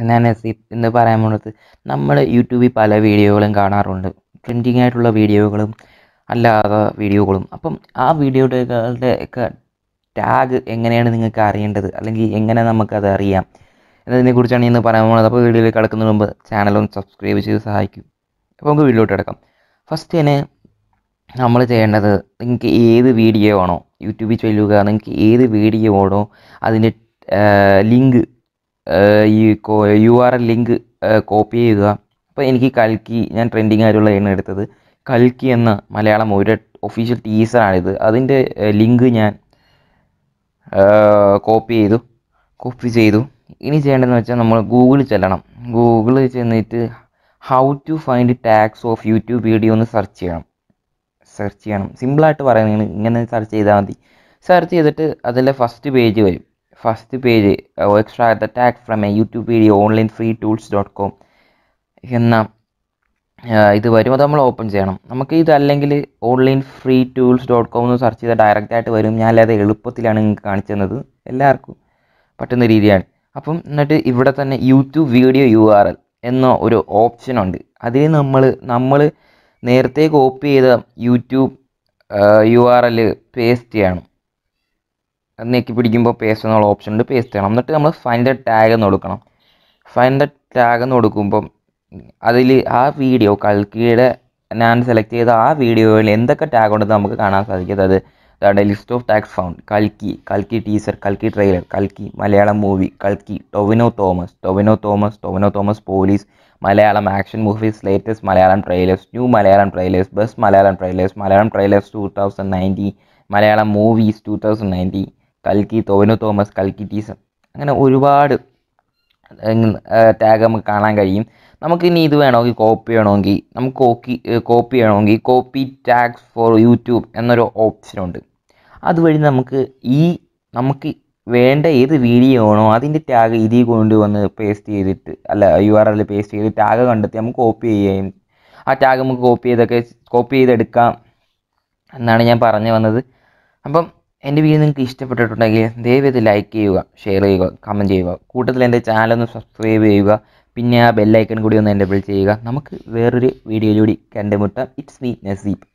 എന്നാണ് എന്ന് പറയാൻ പോകുന്നത് നമ്മൾ യൂട്യൂബിൽ പല വീഡിയോകളും കാണാറുണ്ട് ട്രെൻഡിങ് ആയിട്ടുള്ള വീഡിയോകളും അല്ലാതെ വീഡിയോകളും അപ്പം ആ വീഡിയോകളുടെ ഒക്കെ ടാഗ് എങ്ങനെയാണ് നിങ്ങൾക്ക് അറിയേണ്ടത് അല്ലെങ്കിൽ എങ്ങനെ നമുക്കത് അറിയാം എന്നതിനെക്കുറിച്ചാണ് ഇന്ന് പറയാൻ പോകുന്നത് അപ്പോൾ വീഡിയോയിൽ കിടക്കുന്നതിന് മുമ്പ് ചാനലൊന്ന് സബ്സ്ക്രൈബ് ചെയ്ത് സഹായിക്കും അപ്പോൾ നമുക്ക് വീഡിയോട്ട് കിടക്കാം ഫസ്റ്റ് തന്നെ നമ്മൾ ചെയ്യേണ്ടത് നിങ്ങൾക്ക് ഏത് വീഡിയോ ആണോ യൂട്യൂബിൽ ചൊല്ലുക നിങ്ങൾക്ക് ഏത് വീഡിയോ ആണോ അതിൻ്റെ ലിങ്ക് ഈ U R L link copy ചെയ്യുക അപ്പോൾ എനിക്ക് കൽക്കി ഞാൻ ട്രെൻഡിങ് ആയിട്ടുള്ള എണ്ണ എടുത്തത് കൽക്കി എന്ന മലയാളം ഒരു ഒഫീഷ്യൽ ടീസറാണിത് അതിൻ്റെ ലിങ്ക് ഞാൻ കോപ്പി ചെയ്തു കോപ്പി ചെയ്തു ഇനി ചെയ്യേണ്ടതെന്ന് വെച്ചാൽ നമ്മൾ ഗൂഗിളിൽ ചെല്ലണം ഗൂഗിളിൽ ചെന്നിട്ട് how to find tags of YouTube video എന്ന് സെർച്ച് ചെയ്യണം സെർച്ച് ചെയ്യണം സിമ്പിളായിട്ട് പറയുന്നത് ഇങ്ങനെ സെർച്ച് ചെയ്താൽ മതി സെർച്ച് ചെയ്തിട്ട് അതിലെ ഫസ്റ്റ് പേജ് വരും first page extract the tag from a YouTube video online free tools dot com എന്ന ഇത് വരും അത് നമ്മൾ ഓപ്പൺ ചെയ്യണം നമുക്ക് അല്ലെങ്കിൽ online free tools dot com എന്ന് സെർച്ച് ചെയ്താൽ ഡയറക്റ്റ് ആയിട്ട് വരും ഞാൻ അല്ലാതെ എളുപ്പത്തിലാണ് നിങ്ങൾക്ക് കാണിച്ചു തന്നത് എല്ലാവർക്കും പറ്റുന്ന രീതിയാണ് അപ്പം എന്നിട്ട് ഇവിടെ തന്നെ YouTube video U R L എന്ന ഒരു ഓപ്ഷനുണ്ട് അതിൽ നമ്മൾ നമ്മൾ നേരത്തെ കോപ്പി ചെയ്ത YouTube U R L paste ചെയ്യണം നെക്കി പിടിക്കുമ്പോൾ പേസ്റ്റ് എന്നുള്ള ഓപ്ഷൻ ഉണ്ട് പേസ്റ്റ് ചെയ്യണം എന്നിട്ട് നമ്മൾ ഫൈൻ ദ ടാഗ് എന്ന് കൊടുക്കണം ഫൈൻ ദ ടാഗ് എന്ന് കൊടുക്കുമ്പം അതിൽ ആ വീഡിയോ കൽക്കിയുടെ ഞാൻ സെലക്ട് ചെയ്ത ആ വീഡിയോയിൽ എന്തൊക്കെ ടാഗ് ഉണ്ടെന്ന് നമുക്ക് കാണാൻ സാധിക്കും അതായത് അതായത് ലിസ്റ്റ് ഓഫ് ടാഗ്സ് ഫൗണ്ട് കൽക്കി കൽക്കി ടീസർ കൽക്കി ട്രെയിലർ കൽക്കി മലയാളം മൂവി കൽക്കി Tovino Thomas Tovino Thomas Tovino Thomas police Malayalam action movies latest Malayalam trailers new Malayalam trailers bus Malayalam trailers Malayalam trailers two thousand ninety Malayalam movies two thousand ninety കൽക്കി തോവനു തോമസ് കൽക്കി ടീസൺ അങ്ങനെ ഒരുപാട് ടാഗ് നമുക്ക് കാണാൻ കഴിയും നമുക്ക് ഇനി ഇത് വേണമെങ്കിൽ കോപ്പി വേണമെങ്കിൽ നമുക്ക് കോക്കി കോപ്പി വേണമെങ്കിൽ കോപ്പി ടാഗ്സ് ഫോർ യൂട്യൂബ് എന്നൊരു ഓപ്ഷനുണ്ട് അതുവഴി നമുക്ക് ഈ നമുക്ക് വേണ്ട ഏത് വീഡിയോ ആണോ അതിൻ്റെ ടാഗ് ഇതിൽ കൊണ്ടുവന്ന് പേസ്റ്റ് ചെയ്തിട്ട് അല്ല യു ആർ എല്ലിൽ പേസ്റ്റ് ചെയ്ത് ടാഗ് കണ്ടെത്തി നമുക്ക് കോപ്പി ചെയ്യുകയും ആ ടാഗ് നമുക്ക് കോപ്പി ചെയ്തൊക്കെ കോപ്പി ചെയ്തെടുക്കാം എന്നാണ് ഞാൻ പറഞ്ഞു വന്നത് അപ്പം എൻ്റെ വീഡിയോ നിങ്ങൾക്ക് ഇഷ്ടപ്പെട്ടിട്ടുണ്ടെങ്കിൽ ദയവേത് ലൈക്ക് ചെയ്യുക ഷെയർ ചെയ്യുക കമൻറ്റ് ചെയ്യുക കൂട്ടത്തിൽ എൻ്റെ ചാനലൊന്ന് സബ്സ്ക്രൈബ് ചെയ്യുക പിന്നെ ആ ബെല്ലൈക്കൺ കൂടി ഒന്ന് എനേബിൾ ചെയ്യുക നമുക്ക് വേറൊരു വീഡിയോയിലൂടെ കണ്ടുമുട്ടാം ഇറ്റ്സ് മീ നസീബ്